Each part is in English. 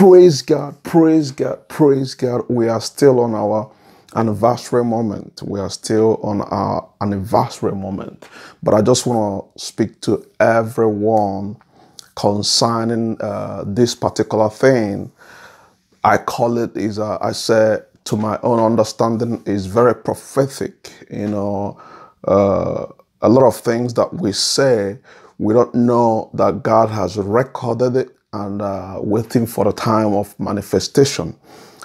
Praise God, praise God, praise God. We are still on our anniversary moment. We are still on our anniversary moment. But I just want to speak to everyone concerning uh, this particular thing. I call it is uh, I say to my own understanding is very prophetic. You know, uh, a lot of things that we say we don't know that God has recorded it and uh, waiting for the time of manifestation.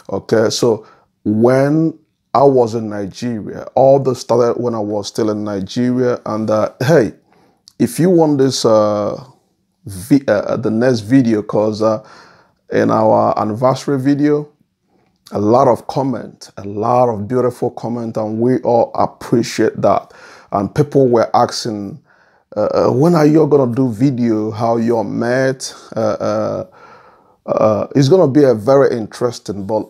Okay, so when I was in Nigeria, all this started when I was still in Nigeria, and uh, hey, if you want this, uh, uh, uh the next video, cause uh, in our anniversary video, a lot of comment, a lot of beautiful comment, and we all appreciate that. And people were asking uh, uh, when are you going to do video how you're met uh, uh, uh it's going to be a very interesting but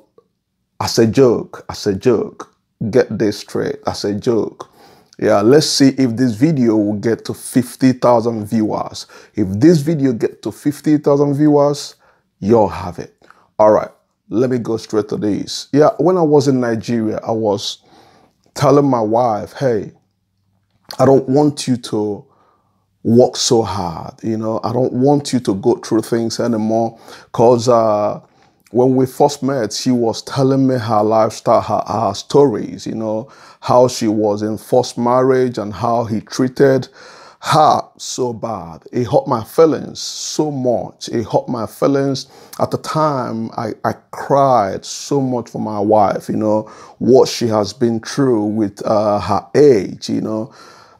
as a joke as a joke get this straight as a joke yeah let's see if this video will get to 50000 viewers if this video get to 50000 viewers you'll have it all right let me go straight to this yeah when i was in nigeria i was telling my wife hey I don't want you to work so hard. You know, I don't want you to go through things anymore because uh, when we first met, she was telling me her lifestyle, her, her, stories, you know, how she was in first marriage and how he treated her so bad. It hurt my feelings so much. It hurt my feelings. At the time, I, I cried so much for my wife, you know, what she has been through with uh, her age, you know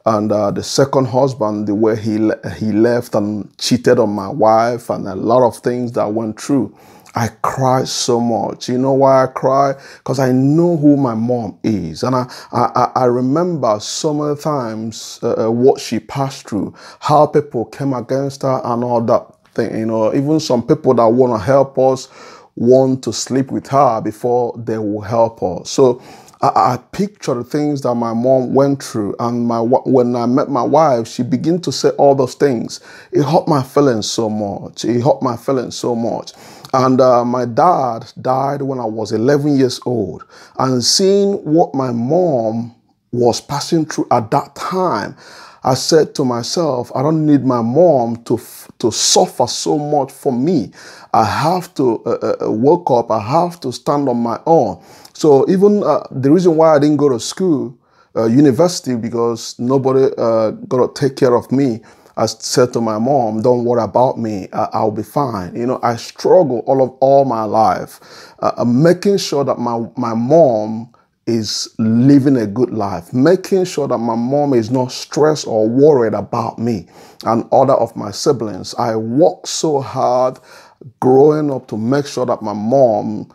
and uh, the second husband, the way he, he left and cheated on my wife and a lot of things that went through. I cry so much. You know why I cry? Because I know who my mom is. And I, I, I remember so many times uh, uh, what she passed through, how people came against her and all that thing. You know, even some people that want to help us want to sleep with her before they will help us. So I, I picture the things that my mom went through, and my when I met my wife, she began to say all those things. It hurt my feelings so much. It hurt my feelings so much. And uh, my dad died when I was 11 years old, and seeing what my mom was passing through at that time, I said to myself, I don't need my mom to, to suffer so much for me. I have to uh, uh, uh wake up, I have to stand on my own. So even uh, the reason why I didn't go to school, uh, university, because nobody uh, to take care of me. I said to my mom, "Don't worry about me. I- will be fine." You know, I struggle all of all my life, uh, uh, making sure that my my mom is living a good life, making sure that my mom is not stressed or worried about me and other of my siblings. I worked so hard growing up to make sure that my mom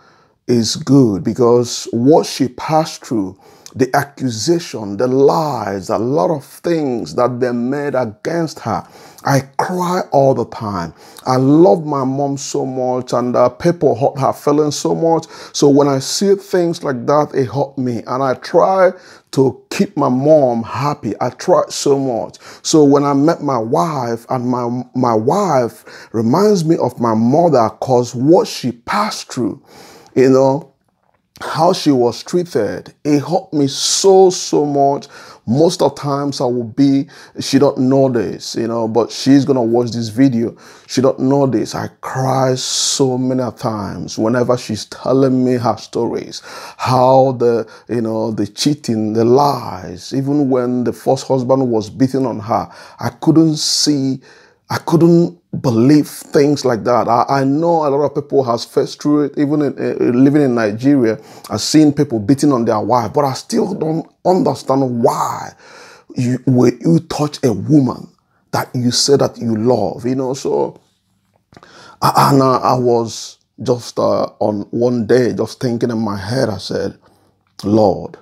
is good because what she passed through, the accusation, the lies, a lot of things that they made against her. I cry all the time. I love my mom so much, and uh, people hurt her feelings so much. So when I see things like that, it hurt me, and I try to keep my mom happy. I tried so much. So when I met my wife, and my my wife reminds me of my mother, cause what she passed through you know, how she was treated. It helped me so, so much. Most of times I will be, she don't know this, you know, but she's going to watch this video. She don't know this. I cry so many times whenever she's telling me her stories, how the, you know, the cheating, the lies, even when the first husband was beating on her, I couldn't see, I couldn't believe things like that. I, I, know a lot of people has faced through it, even in, uh, living in Nigeria. I've seen people beating on their wife, but I still don't understand why you, when you touch a woman that you say that you love, you know, so, and I, I was just uh, on one day, just thinking in my head, I said, Lord,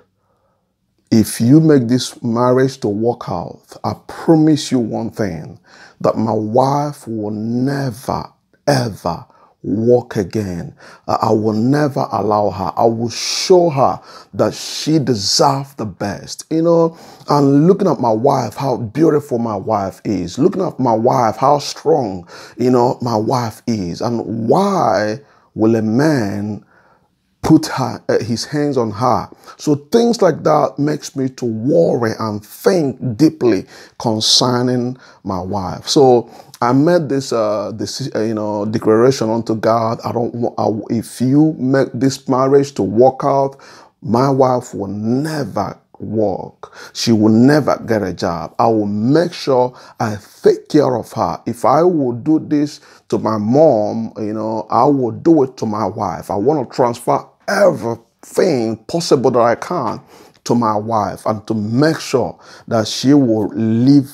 if you make this marriage to work out, I promise you one thing that my wife will never, ever walk again. I will never allow her. I will show her that she deserves the best. You know, and looking at my wife, how beautiful my wife is. Looking at my wife, how strong, you know, my wife is. And why will a man put her, uh, his hands on her. So things like that makes me to worry and think deeply concerning my wife. So I made this, uh, this uh, eh, you know, declaration unto God. I don't want, I, if you make this marriage to work out, my wife will never work. She will never get a job. I will make sure I take care of her. If I will do this to my mom, you know, I will do it to my wife. I want to transfer everything possible that I can to my wife and to make sure that she will live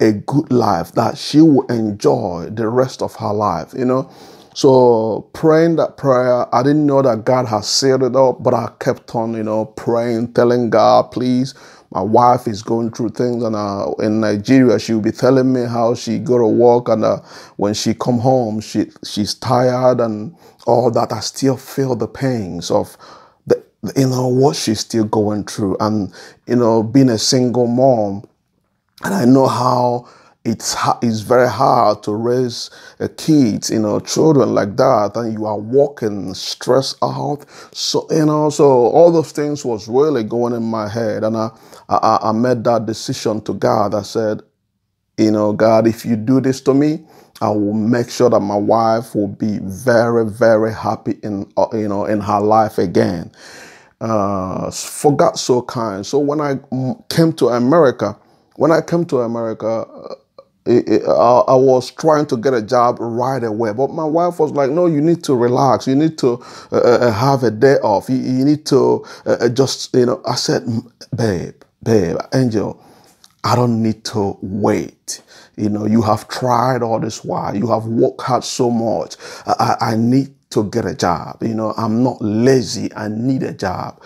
a good life, that she will enjoy the rest of her life, you know. So praying that prayer, I didn't know that God has sealed it up, but I kept on, you know, praying, telling God, please my wife is going through things and uh, in Nigeria she'll be telling me how she go to work and uh, when she come home she she's tired and all that I still feel the pains of the you know what she's still going through and you know being a single mom and I know how it's it's very hard to raise uh, kids, you know, children like that, and you are walking stressed out. So you know, so all those things was really going in my head, and I I, I made that decision to God. I said, you know, God, if you do this to me, I will make sure that my wife will be very very happy in uh, you know in her life again. Uh, for so kind. So when I came to America when I came to America, uh, I was trying to get a job right away, but my wife was like, "No, you need to relax. You need to uh, uh, uh have a day off. You, you need to uh, uh just, you know." I said, "Babe, babe, Angel, I don't need to wait. You know, you have tried all this while. You have worked hard so much. I, I need to get a job. You know, I'm not lazy. I need a job."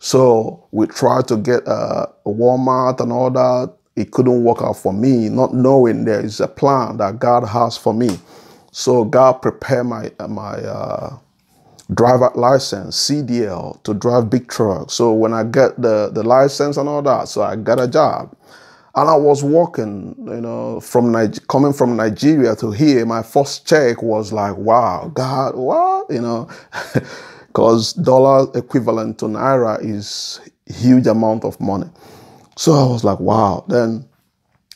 So we tried to get a, a Walmart and all that it couldn't work out for me, not knowing there is a plan that God has for me. So God prepared my my uh, driver license, CDL, to drive big trucks. So when I get the the license and all that, so I got a job, and I was working, you know, from Niger- coming from Nigeria to here. My first check was like, wow, God, what, you know. Because dollar equivalent to naira is huge amount of money. So I was like, wow. Then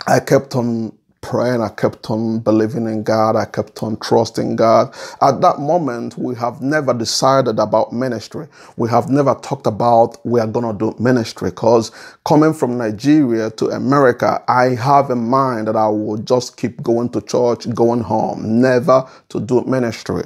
I kept on praying. I kept on believing in God. I kept on trusting God. At that moment, we have never decided about ministry. We have never talked about we are going to do ministry because coming from Nigeria to America, I have in mind that I will just keep going to church, going home, never to do ministry.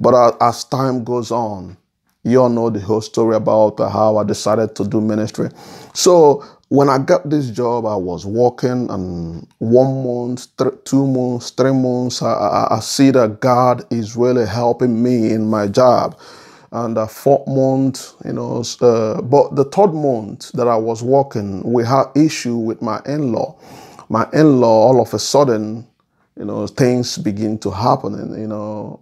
But as time goes on, you all know the whole story about how I decided to do ministry. So when I got this job, I was working, and one month, th- two months, three months, I, I, I, see that God is really helping me in my job. And the fourth month, you know, uh, but the third month that I was working, we had issue with my in-law. My in-law, all of a sudden, you know, things begin to happen, and you know,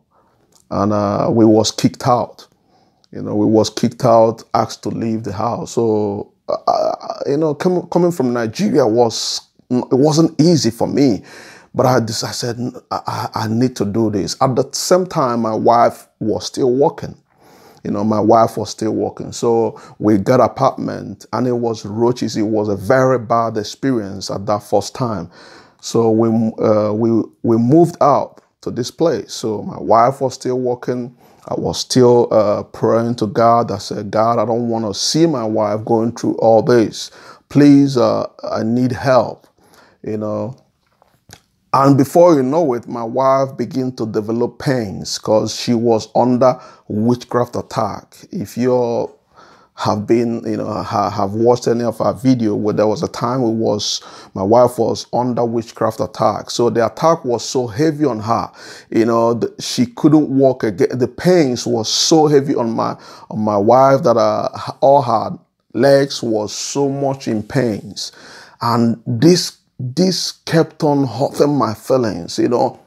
and uh, we was kicked out you know, we was kicked out, asked to leave the house. So, uh, uh, uh you know, com- coming from Nigeria was it wasn't easy for me, but I just, I said I, I need to do this. At the same time, my wife was still working. You know, my wife was still working, so we got apartment, and it was roaches. It was a very bad experience at that first time. So we uh, we we moved out to this place. So my wife was still working I was still uh, praying to God. I said, God, I don't want to see my wife going through all this. Please, uh, I need help, you know. And before you know it, my wife began to develop pains because she was under witchcraft attack. If you're have been, you know, have watched any of our video where there was a time it was my wife was under witchcraft attack. So the attack was so heavy on her, you know, she couldn't walk again. The pains was so heavy on my on my wife that uh, all her legs was so much in pains, and this this kept on hurting my feelings, you know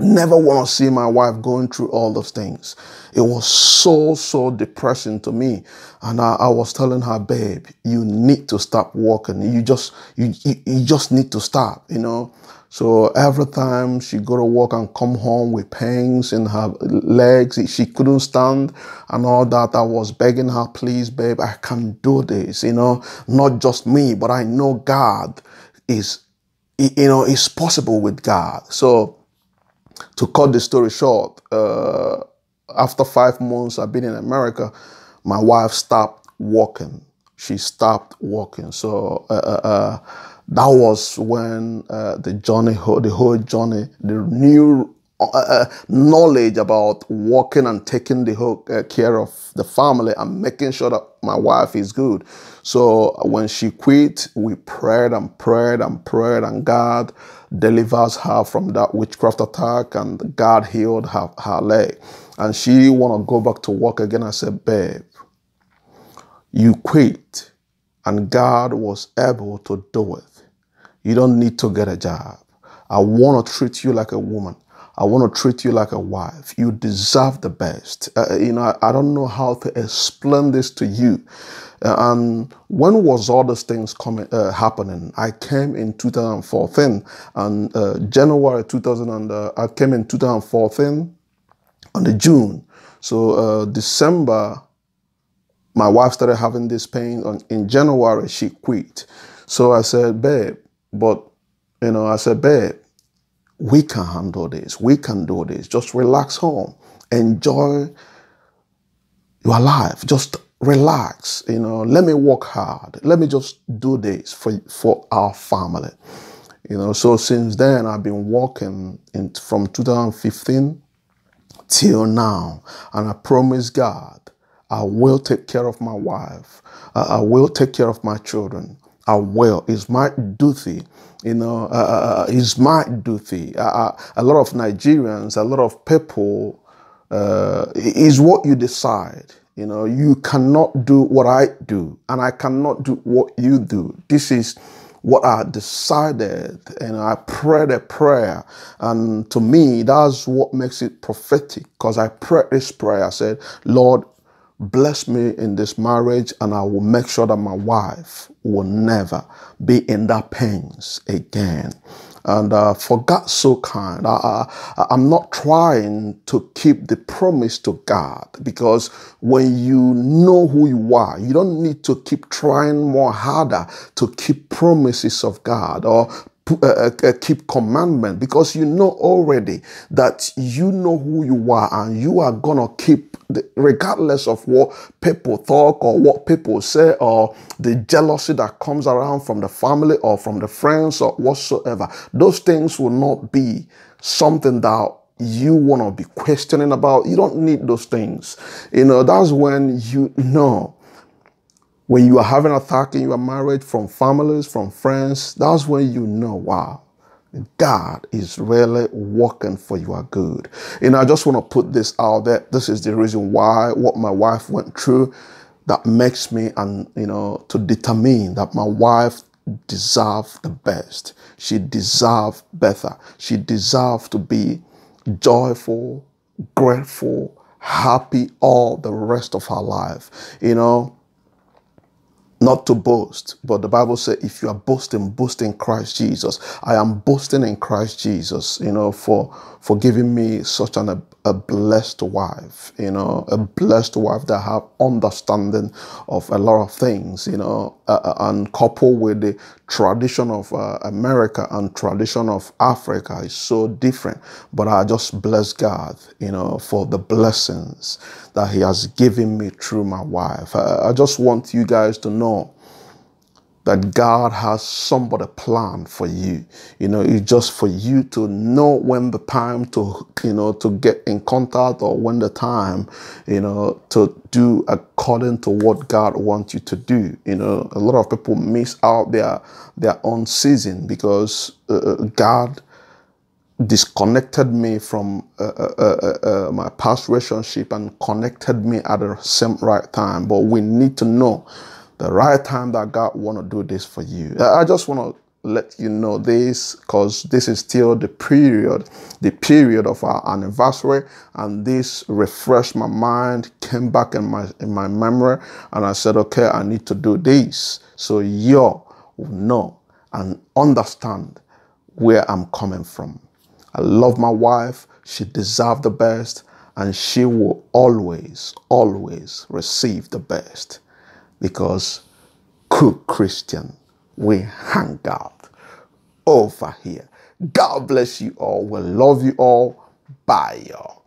Never want to see my wife going through all those things. It was so, so depressing to me. And I, I was telling her, babe, you need to stop walking. You just, you, you, just need to stop, you know? So every time she go to work and come home with pains in her legs, she couldn't stand and all that. I was begging her, please, babe, I can do this. You know, not just me, but I know God is, you know, is possible with God. So to cut the story short, uh, after five months I've been in America, my wife stopped walking. She stopped walking. So uh, uh, uh, that was when uh, the journey, the whole journey, the new uh, knowledge about working and taking the uh, care of the family and making sure that my wife is good. So when she quit, we prayed and prayed and prayed, and God delivers her from that witchcraft attack, and God healed her, her leg. And she want to go back to work again. I said, babe, you quit, and God was able to do it. You don't need to get a job. I want to treat you like a woman. I want to treat you like a wife. You deserve the best. Uh, uh you know, I, don't know how to explain this to you. Uh, and um, when was all these things coming uh, happening? I came in 2014, and uh, January 2000. And, uh, I came in 2014 on the June. So December, my wife started having this pain. And in January, she quit. So I said, babe, but you know, I said, babe we can handle this. We can do this. Just relax home. Enjoy your life. Just relax. You know, let me work hard. Let me just do this for, for our family. You know, so since then I've been working in, from 2015 till now. And I promise God, I will take care of my wife. I, I will take care of my children are well. It's my duty. You know, uh, uh, uh, uh it's my duty. Uh, a lot of Nigerians, a lot of people, uh, is what you decide. You know, you cannot do what I do, and I cannot do what you do. This is what I decided, and I prayed a prayer. And to me, that's what makes it prophetic, because I prayed this prayer. I said, Lord, Bless me in this marriage, and I will make sure that my wife will never be in that pains again. And uh, for God so kind, I, I, am not trying to keep the promise to God because when you know who you are, you don't need to keep trying more harder to keep promises of God or uh, uh, uh, keep commandment because you know already that you know who you are and you are gonna keep regardless of what people talk or what people say or the jealousy that comes around from the family or from the friends or whatsoever. Those things will not be something that you want to be questioning about. You don't need those things. You know, that's when you know when you are having attack in your marriage from families, from friends, that's when you know, wow, God is really working for your good. and I just want to put this out there. This is the reason why what my wife went through that makes me and you know to determine that my wife deserved the best. She deserved better. She deserved to be joyful, grateful, happy all the rest of her life. You know, not to boast, but the Bible says, if you are boasting, boast in Christ Jesus. I am boasting in Christ Jesus, you know, for, for giving me such an a blessed wife, you know, a blessed wife that have understanding of a lot of things, you know, uh, and coupled with the tradition of uh, America and tradition of Africa is so different. But I just bless God, you know, for the blessings that He has given me through my wife. I, I just want you guys to know that God has somebody plan for you. You know, it's just for you to know when the time to, you know, to get in contact or when the time, you know, to do according to what God wants you to do. You know, a lot of people miss out their their own season because uh, uh God disconnected me from uh uh, uh, uh, uh, my past relationship and connected me at the same right time. But we need to know the right time that God want to do this for you. I just want to let you know this because this is still the period, the period of our anniversary. And this refreshed my mind, came back in my in my memory, and I said, okay, I need to do this. So you know and understand where I'm coming from. I love my wife. She deserves the best, and she will always, always receive the best because cool Christian, we hang out over here. God bless you all. We love you all. Bye, y'all.